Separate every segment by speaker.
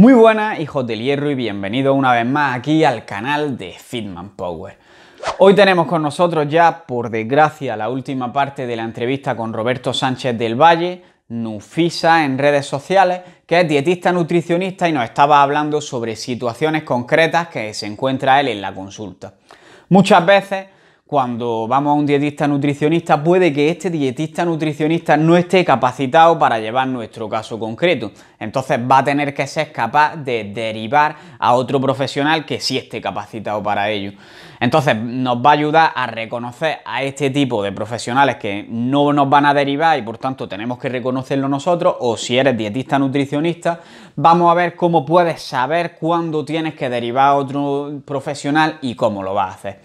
Speaker 1: Muy buenas hijos del hierro y bienvenidos una vez más aquí al canal de Fitman Power. Hoy tenemos con nosotros ya, por desgracia, la última parte de la entrevista con Roberto Sánchez del Valle, Nufisa en redes sociales, que es dietista nutricionista y nos estaba hablando sobre situaciones concretas que se encuentra él en la consulta. Muchas veces cuando vamos a un dietista nutricionista puede que este dietista nutricionista no esté capacitado para llevar nuestro caso concreto. Entonces va a tener que ser capaz de derivar a otro profesional que sí esté capacitado para ello. Entonces nos va a ayudar a reconocer a este tipo de profesionales que no nos van a derivar y por tanto tenemos que reconocerlo nosotros o si eres dietista nutricionista vamos a ver cómo puedes saber cuándo tienes que derivar a otro profesional y cómo lo vas a hacer.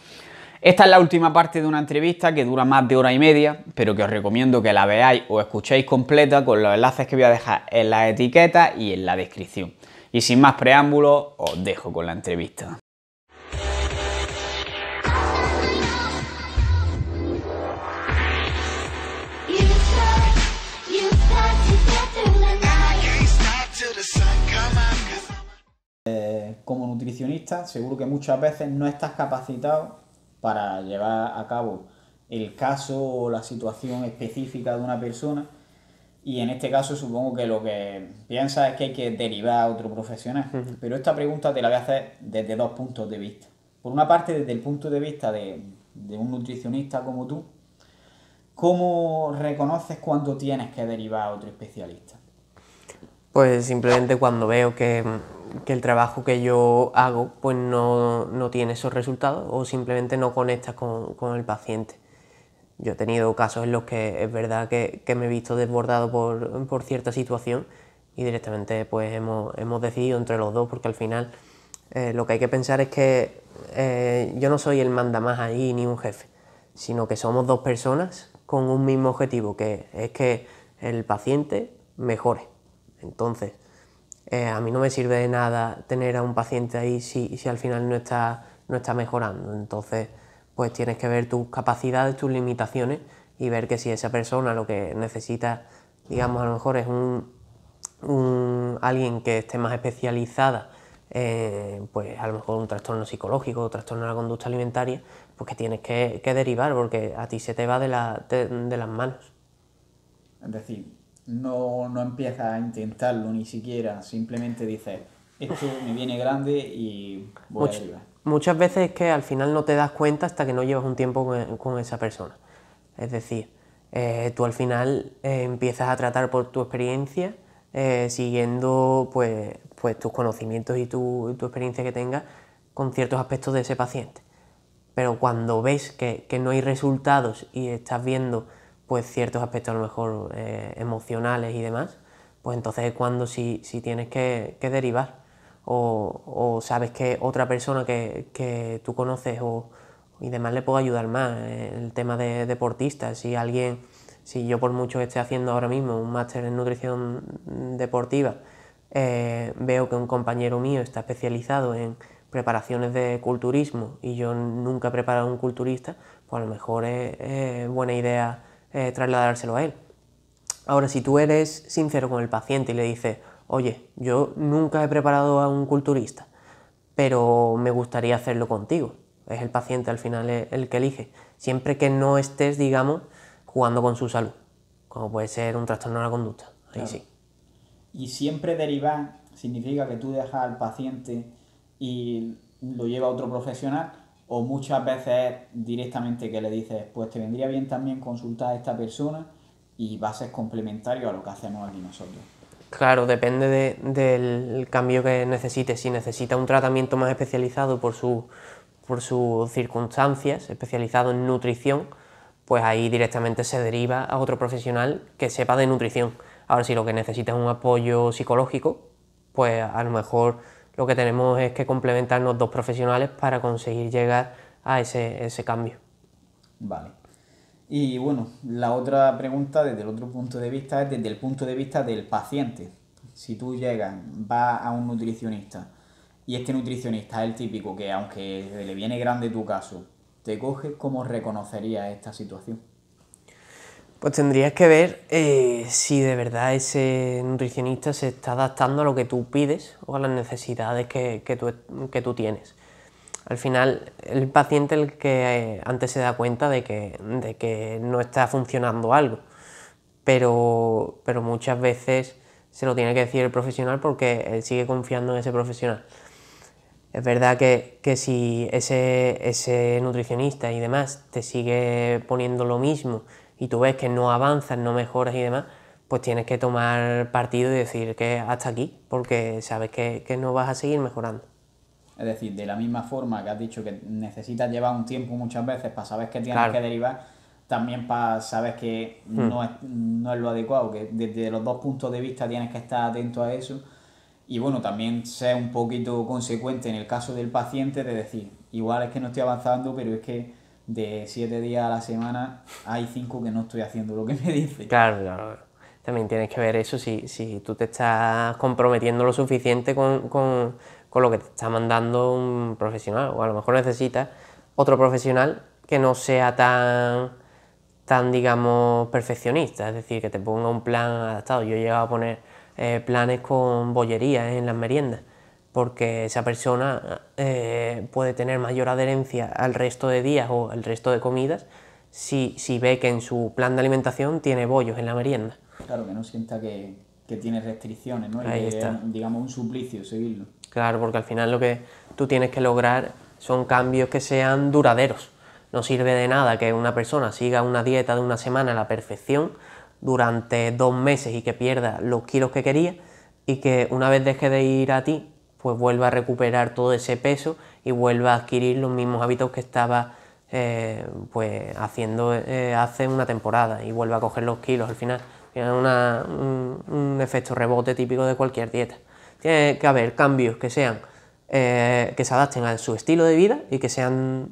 Speaker 1: Esta es la última parte de una entrevista que dura más de hora y media, pero que os recomiendo que la veáis o escuchéis completa con los enlaces que voy a dejar en la etiqueta y en la descripción. Y sin más preámbulos, os dejo con la entrevista. Eh, como nutricionista, seguro que muchas veces no estás capacitado para llevar a cabo el caso o la situación específica de una persona. Y en este caso supongo que lo que piensa es que hay que derivar a otro profesional. Pero esta pregunta te la voy a hacer desde dos puntos de vista. Por una parte, desde el punto de vista de, de un nutricionista como tú, ¿cómo reconoces cuando tienes que derivar a otro especialista?
Speaker 2: Pues simplemente cuando veo que que el trabajo que yo hago pues no, tiene esos resultados o simplemente no conecta con, el paciente. Yo he tenido casos en los que es verdad que, me he visto desbordado por, cierta situación y directamente pues hemos, decidido entre los dos porque al final eh, lo que hay que pensar es que eh, yo no soy el manda más ahí ni un jefe, sino que somos dos personas con un mismo objetivo que es que el paciente mejore. Entonces, eh, a mí no me sirve de nada tener a un paciente ahí si, al final no está, no está mejorando. Entonces, pues tienes que ver tus capacidades, tus limitaciones y ver que si esa persona lo que necesita, digamos, a lo mejor es un, alguien que esté más especializada, eh, pues a lo mejor un trastorno psicológico un trastorno de la conducta alimentaria, pues que tienes que, derivar porque a ti se te va de, de las manos.
Speaker 1: Es decir, no, no empiezas a intentarlo ni siquiera, simplemente dices, esto me viene grande y voy a
Speaker 2: Muchas veces es que al final no te das cuenta hasta que no llevas un tiempo con, esa persona. Es decir, eh, tú al final eh, empiezas a tratar por tu experiencia, eh, siguiendo pues, pues tus conocimientos y tu, experiencia que tengas con ciertos aspectos de ese paciente. Pero cuando ves que, que no hay resultados y estás viendo pues ciertos aspectos a lo mejor eh, emocionales y demás, pues entonces es cuando si, tienes que, derivar o, sabes que otra persona que, tú conoces o, y demás le puedo ayudar más. El tema de deportistas, si alguien, si yo por mucho que esté haciendo ahora mismo un máster en nutrición deportiva, eh, veo que un compañero mío está especializado en preparaciones de culturismo y yo nunca he preparado un culturista, pues a lo mejor es buena idea eh, trasladárselo a él. Ahora, si tú eres sincero con el paciente y le dices, oye, yo nunca he preparado a un culturista, pero me gustaría hacerlo contigo. Es el paciente al final e-, el que elige, siempre que no estés, digamos, jugando con su salud, como puede ser un trastorno de la conducta. Ahí sí.
Speaker 1: Y siempre derivar significa que tú dejas al paciente y lo lleva a otro profesional o muchas veces directamente que le dices, pues te vendría bien también consultar a esta persona y va a ser complementario a lo que hacemos aquí nosotros.
Speaker 2: Claro, depende del cambio que necesite. Si necesita un tratamiento más especializado por, por sus circunstancias, especializado en nutrición, pues ahí directamente se deriva a otro profesional que sepa de nutrición. Ahora, si lo que necesita es un apoyo psicológico, pues a lo mejor lo que tenemos es que complementarnos dos profesionales para conseguir llegar a ese, cambio.
Speaker 1: Vale. Y bueno, la otra pregunta desde el otro punto de vista es desde el punto de vista del paciente. Si tú llegas, vas a un nutricionista y este nutricionista es el típico que aunque le viene grande tu caso, te coges, ¿cómo reconocería esta situación?
Speaker 2: Pues tendrías que ver eh, si de verdad ese nutricionista se está adaptando a lo que tú pides o a las necesidades que, que, tú, tienes. Al final, el paciente es el que eh, antes se da cuenta de que, no está funcionando algo, pero, pero muchas veces se lo tiene que decir el profesional porque él sigue confiando en ese profesional. Es verdad que, si ese nutricionista y demás te sigue poniendo lo mismo, y tú ves que no avanzas, no mejoras y demás, pues tienes que tomar partido y decir que hasta aquí, porque sabes que, no vas a seguir mejorando.
Speaker 1: Es decir, de la misma forma que has dicho que necesitas llevar un tiempo muchas veces para saber que tienes que derivar, también para saber que hmm. no, no es lo adecuado, que desde los dos puntos de vista tienes que estar atento a eso. Y bueno, también ser un poquito consecuente en el caso del paciente de decir, igual es que no estoy avanzando, pero es que de siete días a la semana, hay cinco que no estoy haciendo lo que me dicen.
Speaker 2: Claro, claro. También tienes que ver eso, si, si tú te estás comprometiendo lo suficiente con, con, con lo que te está mandando un profesional, o a lo mejor necesitas otro profesional que no sea tan, tan digamos, perfeccionista, es decir, que te ponga un plan adaptado. Yo he llegado a poner eh, planes con bollerías en las meriendas porque esa persona eh, puede tener mayor adherencia al resto de días o al resto de comidas si, si, ve que en su plan de alimentación tiene bollos en la merienda.
Speaker 1: Claro, que no sienta que, que tiene restricciones, ¿no? y está. digamos, un suplicio seguirlo.
Speaker 2: Claro, porque al final lo que tú tienes que lograr son cambios que sean duraderos. No sirve de nada que una persona siga una dieta de una semana a la perfección durante dos meses y que pierda los kilos que quería y que una vez deje de ir a ti pues vuelva a recuperar todo ese peso y vuelva a adquirir los mismos hábitos que estaba eh, pues, haciendo eh, hace una temporada y vuelva a coger los kilos al final. Tiene un, efecto rebote típico de cualquier dieta. Tiene que haber cambios que sean eh, que se adapten a su estilo de vida y que sean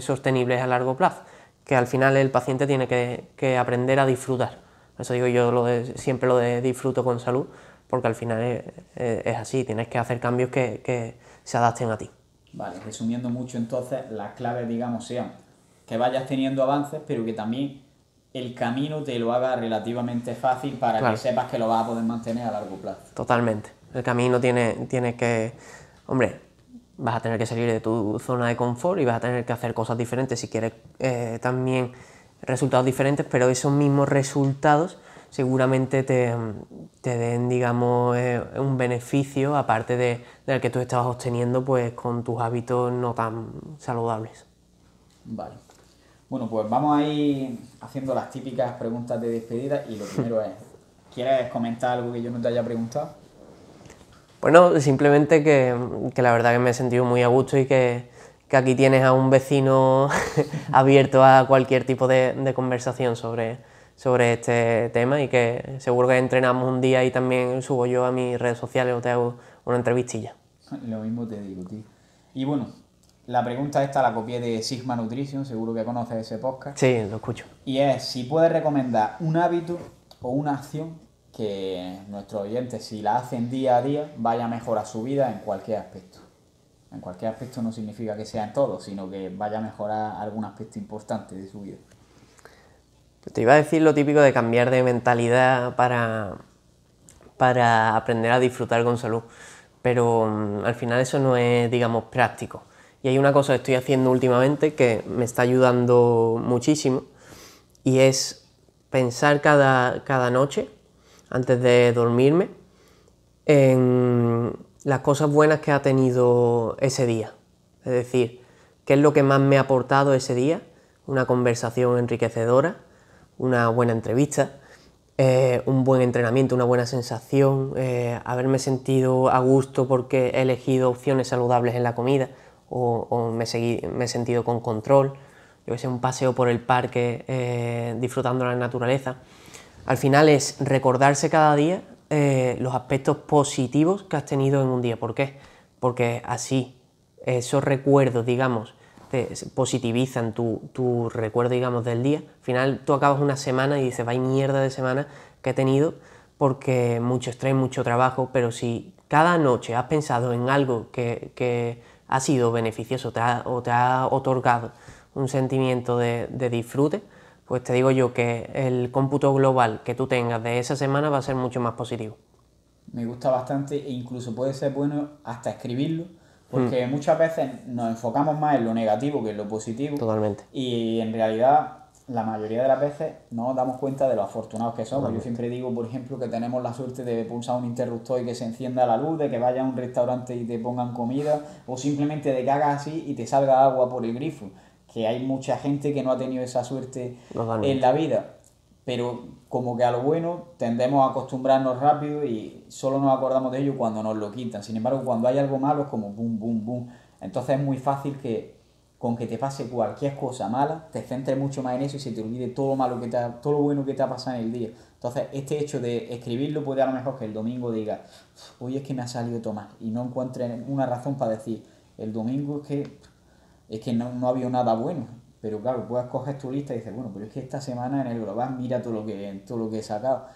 Speaker 2: sostenibles a largo plazo. Que al final el paciente tiene que, aprender a disfrutar. Eso digo yo siempre lo de disfruto con salud, porque al final es, así, tienes que hacer cambios que, se adapten a ti.
Speaker 1: Vale, resumiendo mucho entonces, las claves, digamos, sean que vayas teniendo avances, pero que también el camino te lo haga relativamente fácil para que sepas que lo vas a poder mantener a largo plazo.
Speaker 2: Totalmente. El camino tiene, tiene que... Hombre, vas a tener que salir de tu zona de confort y vas a tener que hacer cosas diferentes si quieres eh, también resultados diferentes, pero esos mismos resultados seguramente te, te den, digamos, eh, un beneficio aparte de, del que tú estabas obteniendo pues con tus hábitos no tan saludables.
Speaker 1: Vale. Bueno, pues vamos a ir haciendo las típicas preguntas de despedida y lo primero es, ¿quieres comentar algo que yo no te haya preguntado?
Speaker 2: Bueno, simplemente que, la verdad que me he sentido muy a gusto y que, aquí tienes a un vecino abierto a cualquier tipo de conversación sobre, sobre este tema y que seguro que entrenamos un día y también subo yo a mis redes sociales o te hago una entrevistilla.
Speaker 1: Lo mismo te digo, tío. Y bueno, la pregunta esta la copié de Sigma Nutrition, seguro que conoces ese podcast.
Speaker 2: Sí, lo escucho.
Speaker 1: Y es si puedes recomendar un hábito o una acción que nuestros oyentes, si la hacen día a día, vaya a mejorar su vida en cualquier aspecto. En cualquier aspecto no significa que sea en todo, sino que vaya a mejorar algún aspecto importante de su vida.
Speaker 2: Pues te iba a decir lo típico de cambiar de mentalidad para, aprender a disfrutar con salud, pero mm, al final eso no es, digamos, práctico. Y hay una cosa que estoy haciendo últimamente que me está ayudando muchísimo y es pensar cada noche, antes de dormirme, en las cosas buenas que ha tenido ese día. Es decir, qué es lo que más me ha aportado ese día, una conversación enriquecedora, una buena entrevista, eh, un buen entrenamiento, una buena sensación, eh, haberme sentido a gusto porque he elegido opciones saludables en la comida o, me, he sentido con control, yo que sé, un paseo por el parque eh, disfrutando la naturaleza. Al final es recordarse cada día los aspectos positivos que has tenido en un día. ¿Por qué? Porque así esos recuerdos, digamos, te positivizan tu, recuerdo, digamos, del día. Al final tú acabas una semana y dices, vaya mierda de semana que he tenido, porque mucho estrés, mucho trabajo, pero si cada noche has pensado en algo que, ha sido beneficioso o te ha otorgado un sentimiento de disfrute, pues te digo yo que el cómputo global que tú tengas de esa semana va a ser mucho más positivo.
Speaker 1: Me gusta bastante e incluso puede ser bueno hasta escribirlo porque hmm. muchas veces nos enfocamos más en lo negativo que en lo positivo. Totalmente. Y en realidad, la mayoría de las veces no nos damos cuenta de lo afortunados que somos. Yo siempre digo, por ejemplo, que tenemos la suerte de pulsar un interruptor y que se encienda la luz, de que vaya a un restaurante y te pongan comida, o simplemente de que hagas así y te salga agua por el grifo. Que hay mucha gente que no ha tenido esa suerte en la vida pero como que a lo bueno tendemos a acostumbrarnos rápido y solo nos acordamos de ello cuando nos lo quitan. Sin embargo, cuando hay algo malo es como boom, boom, boom. Entonces es muy fácil que con que te pase cualquier cosa mala, te centres mucho más en eso y se te olvide todo lo malo que te todo lo bueno que te ha pasado en el día. Entonces, este hecho de escribirlo puede a lo mejor que el domingo diga, hoy es que me ha salido tomar y no encuentre una razón para decir, el domingo es que es que no, no había nada bueno. Pero claro, puedes coger tu lista y dices, bueno, pero es que esta semana en el global mira todo lo que, todo lo que he sacado.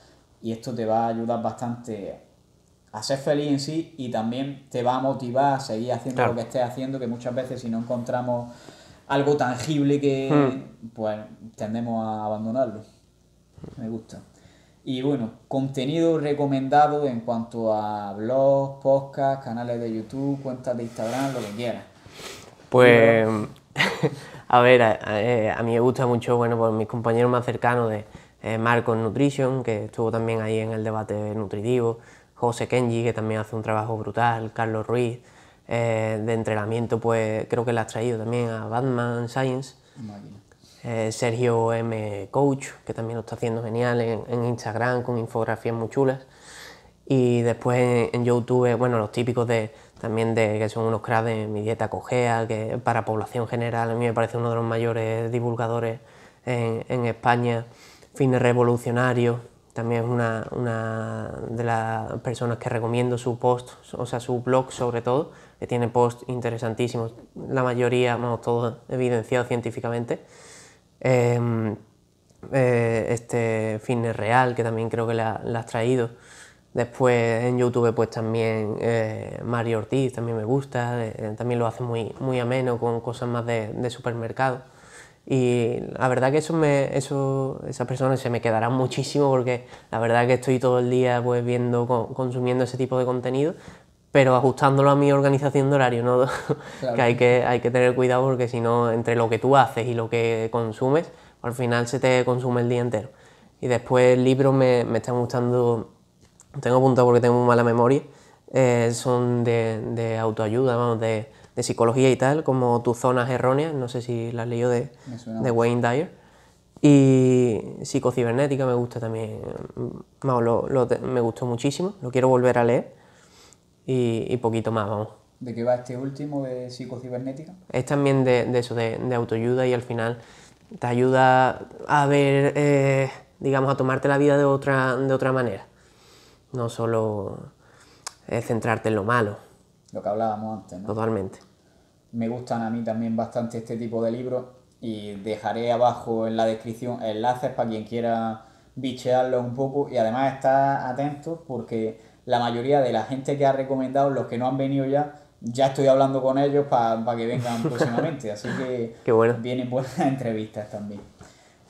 Speaker 1: Y esto te va a ayudar bastante a ser feliz en sí y también te va a motivar a seguir haciendo lo que estés haciendo, que muchas veces si no encontramos algo tangible que hmm. pues tendemos a abandonarlo. Me gusta. Y bueno, contenido recomendado en cuanto a blogs, podcasts, canales de YouTube, cuentas de Instagram, lo que quieras. Pues
Speaker 2: A ver, eh, a, mí me gusta mucho, bueno, por pues mis compañeros más cercanos de eh, Marco Marcos Nutrition, que estuvo también ahí en el debate nutritivo, José Kenji, que también hace un trabajo brutal, Carlos Ruiz, eh, de entrenamiento, pues creo que le has traído también a Batman Science, Sergio M. Coach, que también lo está haciendo genial en, Instagram con infografías muy chulas, y después en YouTube, bueno, los típicos de también que son unos cracks de mi dieta cogea, que para población general a mí me parece uno de los mayores divulgadores en, España, fines Revolucionario, también es una, de las personas que recomiendo su post, o sea, su blog sobre todo, que tiene posts interesantísimos, la mayoría, vamos, todos evidenciados científicamente. Em, eh, este Fitness Real, que también creo que la, la has traído. Después en YouTube pues también eh, Mario Ortiz también me gusta, eh, también lo hace muy, muy ameno con cosas más de, supermercado. Y la verdad que eso me, eso, esas personas se me quedarán muchísimo porque la verdad que estoy todo el día pues viendo, consumiendo ese tipo de contenido, pero ajustándolo a mi organización de horario, ¿no? que, hay que hay que tener cuidado porque si no, entre lo que tú haces y lo que consumes, al final se te consume el día entero. Y después libros me, me están gustando tengo apuntado porque tengo mala memoria, eh, son de, autoayuda, vamos, de, psicología y tal, como Tus zonas erróneas, no sé si las leyó de, de Wayne Dyer. Y psicocibernética me gusta también, mm, vamos, lo, me gustó muchísimo, lo quiero volver a leer y, poquito más, vamos.
Speaker 1: ¿De qué va este último de psicocibernética?
Speaker 2: Es también de, eso, de, autoayuda y al final te ayuda a ver, eh, digamos, a tomarte la vida de otra, de otra manera no solo es centrarte en lo malo.
Speaker 1: Lo que hablábamos antes, Totalmente. Me gustan a mí también bastante este tipo de libros y dejaré abajo en la descripción enlaces para quien quiera bichearlo un poco y además estar atento porque la mayoría de la gente que ha recomendado, los que no han venido ya, ya estoy hablando con ellos para que vengan próximamente, así que bueno. vienen buenas entrevistas también.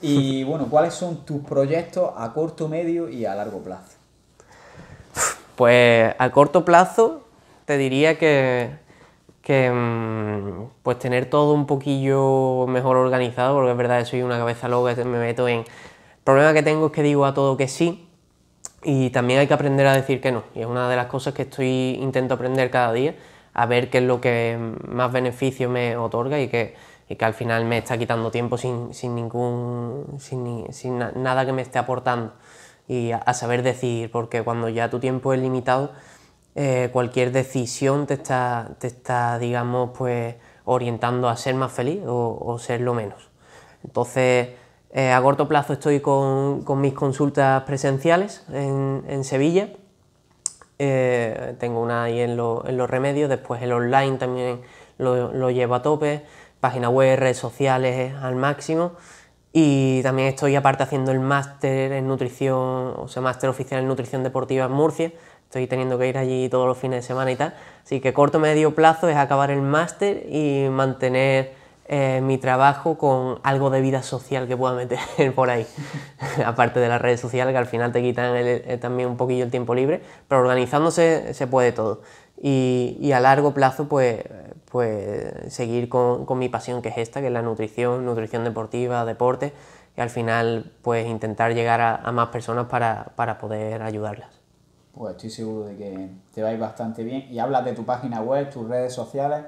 Speaker 1: Y bueno, ¿cuáles son tus proyectos a corto, medio y a largo plazo?
Speaker 2: Pues a corto plazo te diría que, mm, pues tener todo un poquillo mejor organizado, porque es verdad que soy una cabeza loca, me meto en... El problema que tengo es que digo a todo que sí y también hay que aprender a decir que no. Y es una de las cosas que estoy intento aprender cada día, a ver qué es lo que más beneficio me otorga y que, al final me está quitando tiempo sin, ningún, sin, sin nada que me esté aportando y a, saber decidir, porque cuando ya tu tiempo es limitado, eh, cualquier decisión te está, digamos, pues, orientando a ser más feliz o, ser lo menos. Entonces, eh, a corto plazo estoy con, mis consultas presenciales en, en Sevilla. Eh, tengo una ahí en, los remedios, después el online también lo, lo llevo a tope, página web, redes sociales al máximo y también estoy aparte haciendo el máster en nutrición, o sea, máster oficial en nutrición deportiva en Murcia. Estoy teniendo que ir allí todos los fines de semana y tal. Así que corto medio plazo es acabar el máster y mantener eh, mi trabajo con algo de vida social que pueda meter por ahí. Aparte de las redes sociales que al final te quitan eh, también un poquillo el tiempo libre, pero organizándose se puede todo. y a largo plazo pues pues seguir con, mi pasión que es esta, que es la nutrición, nutrición deportiva, deporte, y al final pues intentar llegar a, más personas para, poder ayudarlas.
Speaker 1: Pues estoy seguro de que te va bastante bien. Y hablas de tu página web, tus redes sociales.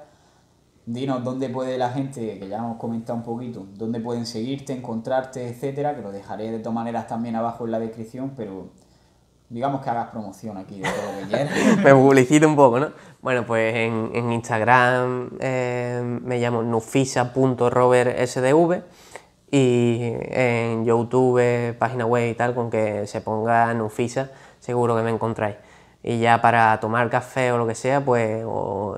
Speaker 1: Dinos dónde puede la gente, que ya hemos comentado un poquito, dónde pueden seguirte, encontrarte, etcétera, que lo dejaré de todas maneras también abajo en la descripción, pero digamos que hagas promoción aquí de
Speaker 2: Me publicito un poco, ¿no? Bueno, pues en, Instagram eh, me llamo nufisa.robersdv y en YouTube, página web y tal, con que se ponga Nufisa, seguro que me encontráis y ya para tomar café o lo que sea, pues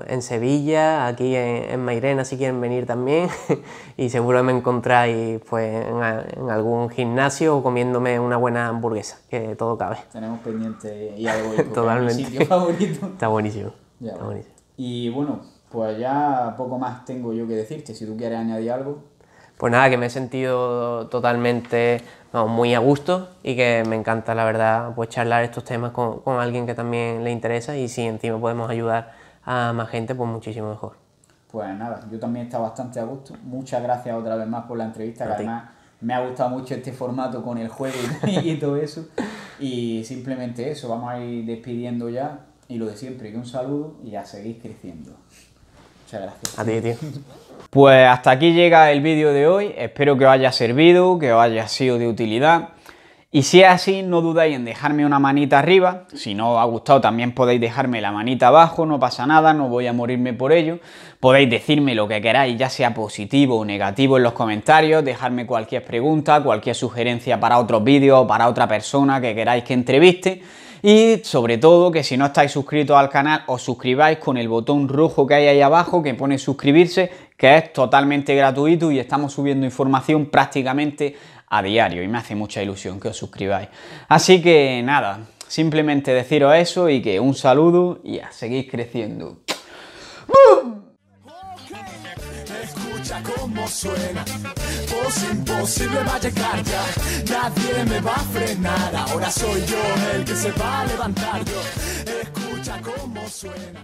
Speaker 2: en Sevilla, aquí en, Mairena si quieren venir también y seguro me encontráis pues en, algún gimnasio o comiéndome una buena hamburguesa, que todo
Speaker 1: cabe. Tenemos pendiente y algo Totalmente. Sitio favorito. Está
Speaker 2: Está buenísimo.
Speaker 1: Y bueno, pues ya poco más tengo yo que decirte, si tú quieres añadir algo.
Speaker 2: Pues nada, que me he sentido totalmente muy a gusto y que me encanta, la verdad, pues charlar estos temas con, alguien que también le interesa y si encima podemos ayudar a más gente, pues muchísimo mejor.
Speaker 1: Pues nada, yo también he bastante a gusto. Muchas gracias otra vez más por la entrevista, que además me ha gustado mucho este formato con el juego y todo eso. Y simplemente eso, vamos a ir despidiendo ya. Y lo de siempre, que un saludo y a seguir creciendo. Muchas gracias. A ti, tío. Pues hasta aquí llega el vídeo de hoy, espero que os haya servido, que os haya sido de utilidad. Y si es así, no dudéis en dejarme una manita arriba. Si no os ha gustado, también podéis dejarme la manita abajo, no pasa nada, no voy a morirme por ello. Podéis decirme lo que queráis, ya sea positivo o negativo en los comentarios, dejarme cualquier pregunta, cualquier sugerencia para otros vídeos o para otra persona que queráis que entreviste. Y sobre todo que si no estáis suscritos al canal os suscribáis con el botón rojo que hay ahí abajo que pone suscribirse que es totalmente gratuito y estamos subiendo información prácticamente a diario y me hace mucha ilusión que os suscribáis. Así que nada, simplemente deciros eso y que un saludo y a seguir creciendo. suena. imposible va a frenar. Ahora soy yo el que se va a Escucha suena.